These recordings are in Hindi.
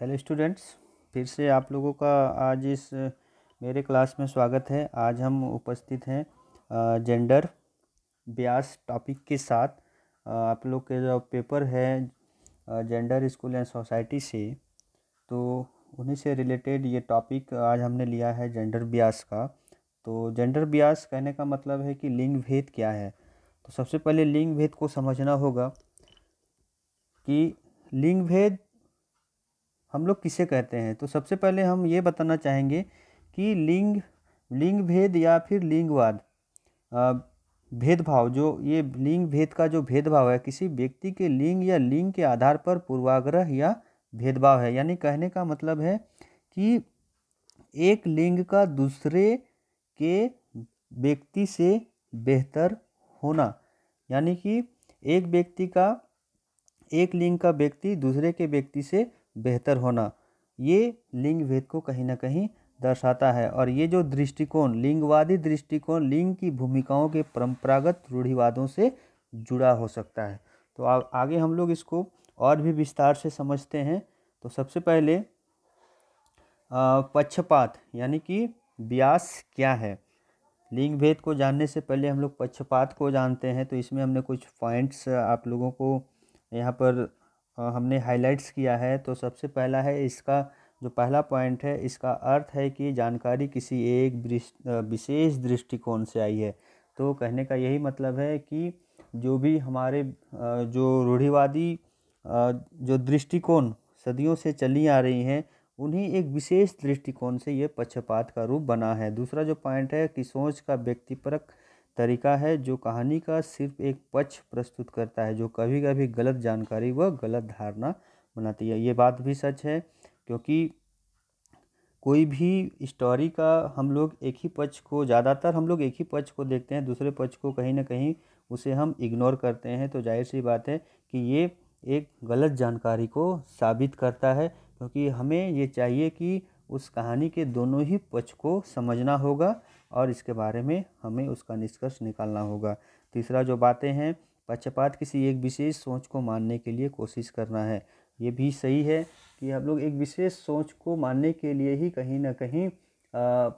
हेलो स्टूडेंट्स फिर से आप लोगों का आज इस मेरे क्लास में स्वागत है आज हम उपस्थित हैं जेंडर ब्यास टॉपिक के साथ आप लोग के जो पेपर है जेंडर स्कूल एंड सोसाइटी से तो उन्हीं से रिलेटेड ये टॉपिक आज हमने लिया है जेंडर ब्यास का तो जेंडर ब्यास कहने का मतलब है कि लिंग भेद क्या है तो सबसे पहले लिंग भेद को समझना होगा कि लिंग भेद हम लोग किसे कहते हैं तो सबसे पहले हम ये बताना चाहेंगे कि लिंग लिंग भेद या फिर लिंगवाद भेदभाव जो ये लिंग भेद का जो भेदभाव है किसी व्यक्ति के लिंग या लिंग के आधार पर पूर्वाग्रह या भेदभाव है यानी कहने का मतलब है कि एक लिंग का दूसरे के व्यक्ति से बेहतर होना यानी कि एक व्यक्ति का एक लिंग का व्यक्ति दूसरे के व्यक्ति से बेहतर होना ये लिंग भेद को कहीं ना कहीं दर्शाता है और ये जो दृष्टिकोण लिंगवादी दृष्टिकोण लिंग की भूमिकाओं के परंपरागत रूढ़िवादों से जुड़ा हो सकता है तो आ, आगे हम लोग इसको और भी विस्तार से समझते हैं तो सबसे पहले पक्षपात यानी कि व्यास क्या है लिंग भेद को जानने से पहले हम लोग पक्षपात को जानते हैं तो इसमें हमने कुछ पॉइंट्स आप लोगों को यहाँ पर हमने हाइलाइट्स किया है तो सबसे पहला है इसका जो पहला पॉइंट है इसका अर्थ है कि जानकारी किसी एक विशेष दृष्टिकोण से आई है तो कहने का यही मतलब है कि जो भी हमारे जो रूढ़िवादी जो दृष्टिकोण सदियों से चली आ रही हैं उन्हीं एक विशेष दृष्टिकोण से ये पक्षपात का रूप बना है दूसरा जो पॉइंट है कि सोच का व्यक्तिपरक तरीका है जो कहानी का सिर्फ एक पक्ष प्रस्तुत करता है जो कभी कभी गलत जानकारी व गलत धारणा बनाती है ये बात भी सच है क्योंकि कोई भी स्टोरी का हम लोग एक ही पक्ष को ज़्यादातर हम लोग एक ही पक्ष को देखते हैं दूसरे पक्ष को कहीं ना कहीं उसे हम इग्नोर करते हैं तो जाहिर सी बात है कि ये एक गलत जानकारी को साबित करता है क्योंकि हमें ये चाहिए कि उस कहानी के दोनों ही पक्ष को समझना होगा और इसके बारे में हमें उसका निष्कर्ष निकालना होगा तीसरा जो बातें हैं पक्षपात किसी एक विशेष सोच को मानने के लिए कोशिश करना है ये भी सही है कि हम लोग एक विशेष सोच को मानने के लिए ही कहीं ना कहीं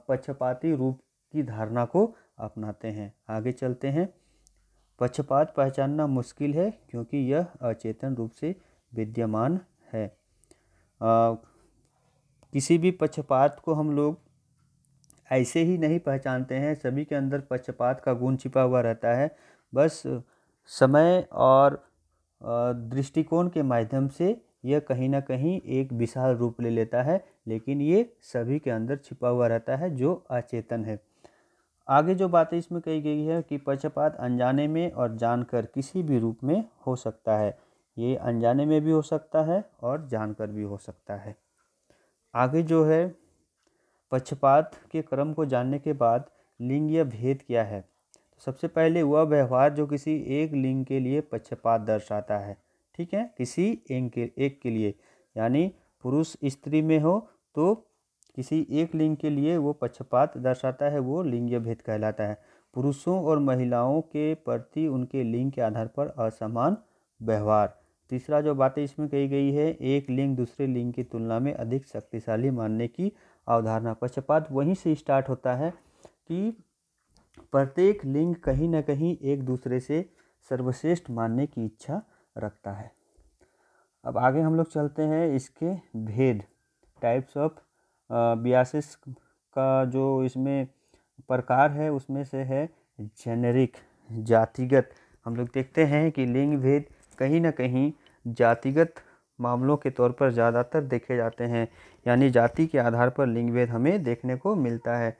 पक्षपाती रूप की धारणा को अपनाते हैं आगे चलते हैं पक्षपात पहचानना मुश्किल है क्योंकि यह अचेतन रूप से विद्यमान है आ, किसी भी पक्षपात को हम लोग ऐसे ही नहीं पहचानते हैं सभी के अंदर पक्षपात का गुण छिपा हुआ रहता है बस समय और दृष्टिकोण के माध्यम से यह कहीं ना कहीं एक विशाल रूप ले लेता है लेकिन ये सभी के अंदर छिपा हुआ रहता है जो अचेतन है आगे जो बातें इसमें कही गई है कि पक्षपात अनजाने में और जानकर किसी भी रूप में हो सकता है ये अनजाने में भी हो सकता है और जानकर भी हो सकता है आगे जो है पक्षपात के क्रम को जानने के बाद लिंग या भेद क्या है तो सबसे पहले वह व्यवहार जो किसी एक लिंग के लिए पक्षपात दर्शाता है ठीक है किसी एक के एक के लिए यानी पुरुष स्त्री में हो तो किसी एक लिंग के लिए वो पक्षपात दर्शाता है वो लिंग भेद कहलाता है पुरुषों और महिलाओं के प्रति उनके लिंग के आधार पर असमान व्यवहार तीसरा जो बातें इसमें कही गई है एक लिंग दूसरे लिंग की तुलना में अधिक शक्तिशाली मानने की अवधारणा पक्षपात वहीं से स्टार्ट होता है कि प्रत्येक लिंग कहीं ना कहीं एक दूसरे से सर्वश्रेष्ठ मानने की इच्छा रखता है अब आगे हम लोग चलते हैं इसके भेद टाइप्स ऑफ बियासिस का जो इसमें प्रकार है उसमें से है जेनेरिक जातिगत हम लोग देखते हैं कि लिंग भेद कहीं ना कहीं जातिगत मामलों के तौर पर ज़्यादातर देखे जाते हैं यानी जाति के आधार पर लिंगभेद हमें देखने को मिलता है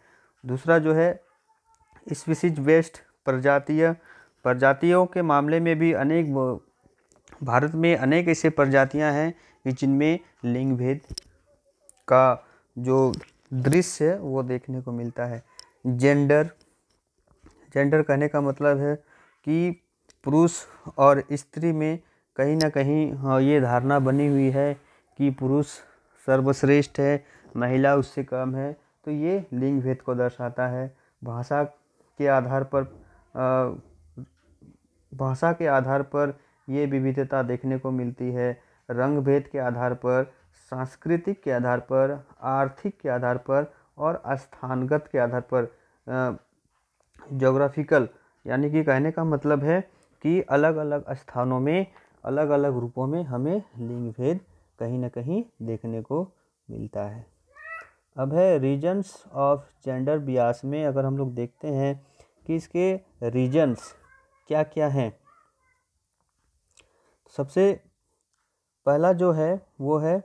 दूसरा जो है स्पीसीज वेस्ट प्रजातीय प्रजातियों के मामले में भी अनेक भारत में अनेक ऐसे प्रजातियां हैं जिनमें लिंगभेद का जो दृश्य है वो देखने को मिलता है जेंडर जेंडर कहने का मतलब है कि पुरुष और स्त्री में कहीं ना कहीं हाँ ये धारणा बनी हुई है कि पुरुष सर्वश्रेष्ठ है महिला उससे कम है तो ये लिंग भेद को दर्शाता है भाषा के आधार पर भाषा के आधार पर ये विविधता देखने को मिलती है रंग भेद के आधार पर सांस्कृतिक के आधार पर आर्थिक के आधार पर और स्थानगत के आधार पर जोग्राफिकल यानी कि कहने का मतलब है कि अलग अलग स्थानों में अलग अलग रूपों में हमें लिंग भेद कहीं ना कहीं देखने को मिलता है अब है रीजन्स ऑफ जेंडर ब्यास में अगर हम लोग देखते हैं कि इसके रीजन्स क्या क्या हैं सबसे पहला जो है वो है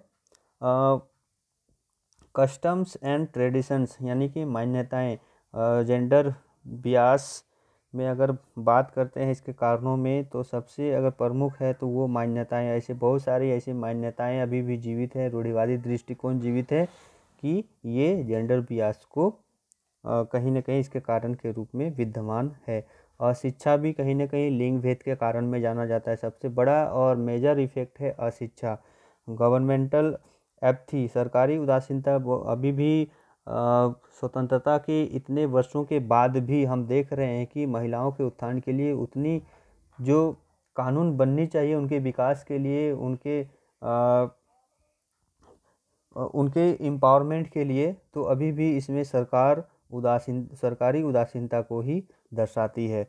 कस्टम्स एंड ट्रेडिशंस यानी कि मान्यताएं जेंडर ब्यास में अगर बात करते हैं इसके कारणों में तो सबसे अगर प्रमुख है तो वो मान्यताएं ऐसे बहुत सारी ऐसी मान्यताएं अभी भी जीवित हैं रूढ़िवादी दृष्टिकोण जीवित है कि ये जेंडर बियास को कहीं ना कहीं इसके कारण के रूप में विद्यमान है अशिक्षा भी कहीं ना कहीं लिंग भेद के कारण में जाना जाता है सबसे बड़ा और मेजर इफेक्ट है अशिक्षा गवर्नमेंटल थी सरकारी उदासीनता अभी भी स्वतंत्रता के इतने वर्षों के बाद भी हम देख रहे हैं कि महिलाओं के उत्थान के लिए उतनी जो कानून बननी चाहिए उनके विकास के लिए उनके उनके एम्पावरमेंट के लिए तो अभी भी इसमें सरकार उदासीन सरकारी उदासीनता को ही दर्शाती है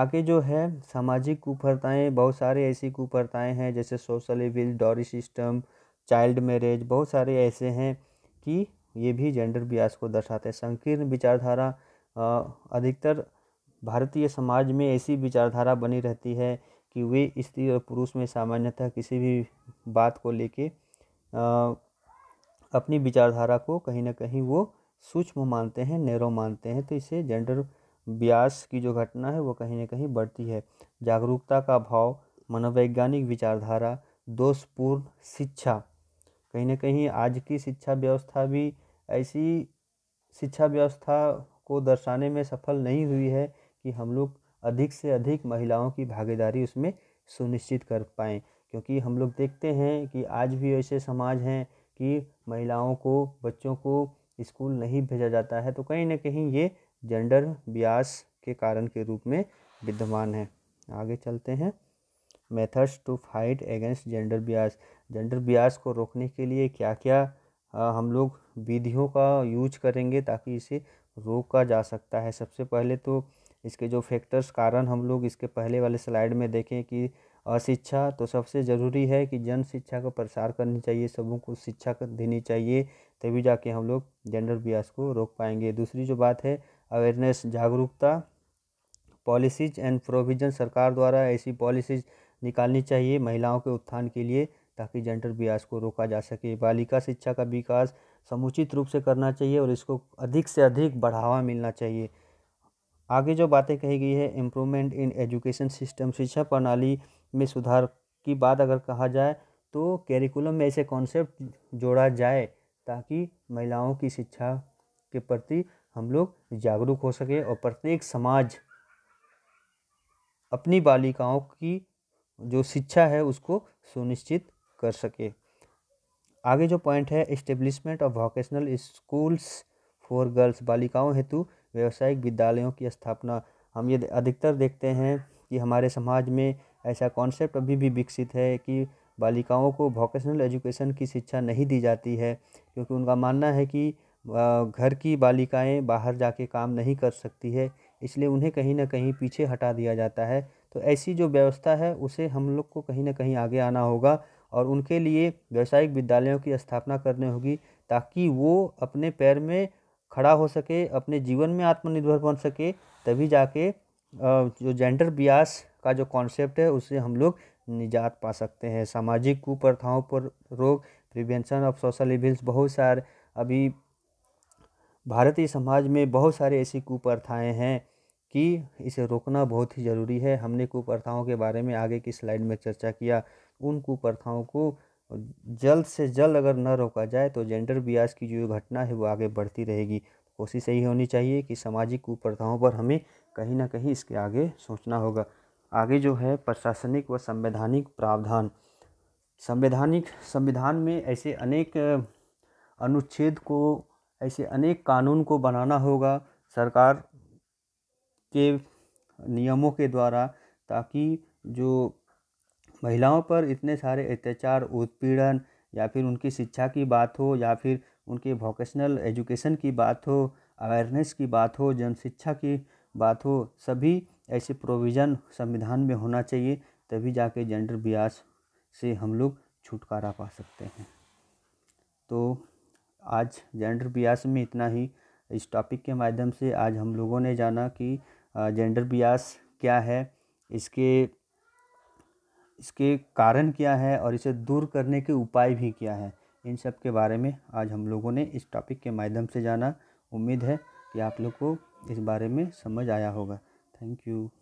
आगे जो है सामाजिक कुप्रथाएँ बहुत सारे ऐसी कुप्रथाएँ हैं जैसे social evil dowry system child marriage बहुत सारे ऐसे हैं कि ये भी जेंडर ब्यास को दर्शाते हैं संकीर्ण विचारधारा अधिकतर भारतीय समाज में ऐसी विचारधारा बनी रहती है कि वे स्त्री और पुरुष में सामान्यतः किसी भी बात को लेके अपनी विचारधारा को कहीं ना कहीं वो सूक्ष्म मानते हैं नैरो मानते हैं तो इसे जेंडर ब्यास की जो घटना है वो कहीं ना कहीं बढ़ती है जागरूकता का अभाव मनोवैज्ञानिक विचारधारा दोषपूर्ण शिक्षा कहीं ना कहीं आज की शिक्षा व्यवस्था भी ऐसी शिक्षा व्यवस्था को दर्शाने में सफल नहीं हुई है कि हम लोग अधिक से अधिक महिलाओं की भागीदारी उसमें सुनिश्चित कर पाएँ क्योंकि हम लोग देखते हैं कि आज भी ऐसे समाज हैं कि महिलाओं को बच्चों को स्कूल नहीं भेजा जाता है तो कहीं ना कहीं ये जेंडर ब्यास के कारण के रूप में विद्यमान है आगे चलते हैं methods to fight against gender bias gender bias को रोकने के लिए क्या क्या हम लोग विधियों का यूज करेंगे ताकि इसे रोका जा सकता है सबसे पहले तो इसके जो फैक्टर्स कारण हम लोग इसके पहले वाले स्लाइड में देखें कि अशिक्षा तो सबसे ज़रूरी है कि जन शिक्षा का प्रसार करनी चाहिए सबों को शिक्षा देनी चाहिए तभी जाके हम लोग जेंडर बियास को रोक पाएंगे दूसरी जो बात है अवेयरनेस जागरूकता पॉलिसीज एंड प्रोविज़न सरकार द्वारा ऐसी पॉलिसीज निकालनी चाहिए महिलाओं के उत्थान के लिए ताकि जेंडर बियास को रोका जा सके बालिका शिक्षा का विकास समुचित रूप से करना चाहिए और इसको अधिक से अधिक बढ़ावा मिलना चाहिए आगे जो बातें कही गई है इम्प्रूवमेंट इन एजुकेशन सिस्टम शिक्षा प्रणाली में सुधार की बात अगर कहा जाए तो कैरिकुलम में ऐसे कॉन्सेप्ट जोड़ा जाए ताकि महिलाओं की शिक्षा के प्रति हम लोग जागरूक हो सके और प्रत्येक समाज अपनी बालिकाओं की जो शिक्षा है उसको सुनिश्चित कर सके आगे जो पॉइंट है establishment of vocational schools for girls बालिकाओं हेतु व्यावसायिक विद्यालयों की स्थापना हम ये अधिकतर देखते हैं कि हमारे समाज में ऐसा कॉन्सेप्ट अभी भी विकसित है कि बालिकाओं को वोकेशनल एजुकेशन की शिक्षा नहीं दी जाती है क्योंकि उनका मानना है कि घर की बालिकाएं बाहर जाके काम नहीं कर सकती है इसलिए उन्हें कहीं ना कहीं पीछे हटा दिया जाता है तो ऐसी जो व्यवस्था है उसे हम लोग को कहीं ना कहीं आगे आना होगा और उनके लिए व्यावसायिक विद्यालयों की स्थापना करनी होगी ताकि वो अपने पैर में खड़ा हो सके अपने जीवन में आत्मनिर्भर बन सके तभी जाके जो जेंडर बियास का जो कॉन्सेप्ट है उससे हम लोग निजात पा सकते हैं सामाजिक कुप्रथाओं पर रोक प्रिवेंशन ऑफ सोशल इविल्स बहुत सारे अभी भारतीय समाज में बहुत सारे ऐसी कुप्रथाएँ हैं कि इसे रोकना बहुत ही ज़रूरी है हमने कुप्रथाओं के बारे में आगे की स्लाइड में चर्चा किया उन कुप्रथाओं को जल्द से जल्द अगर न रोका जाए तो जेंडर ब्याज की जो घटना है वो आगे बढ़ती रहेगी कोशिश यही होनी चाहिए कि सामाजिक कुप्रथाओं पर हमें कहीं ना कहीं इसके आगे सोचना होगा आगे जो है प्रशासनिक व संवैधानिक प्रावधान संवैधानिक संविधान में ऐसे अनेक अनुच्छेद को ऐसे अनेक कानून को बनाना होगा सरकार के नियमों के द्वारा ताकि जो महिलाओं पर इतने सारे अत्याचार उत्पीड़न या फिर उनकी शिक्षा की बात हो या फिर उनके वोकेशनल एजुकेशन की बात हो अवेयरनेस की बात हो जन शिक्षा की बात हो सभी ऐसे प्रोविज़न संविधान में होना चाहिए तभी जाके जेंडर ब्यास से हम लोग छुटकारा पा सकते हैं तो आज जेंडर ब्यास में इतना ही इस टॉपिक के माध्यम से आज हम लोगों ने जाना कि जेंडर ब्यास क्या है इसके इसके कारण क्या है और इसे दूर करने के उपाय भी क्या है इन सब के बारे में आज हम लोगों ने इस टॉपिक के माध्यम से जाना उम्मीद है कि आप लोग को इस बारे में समझ आया होगा थैंक यू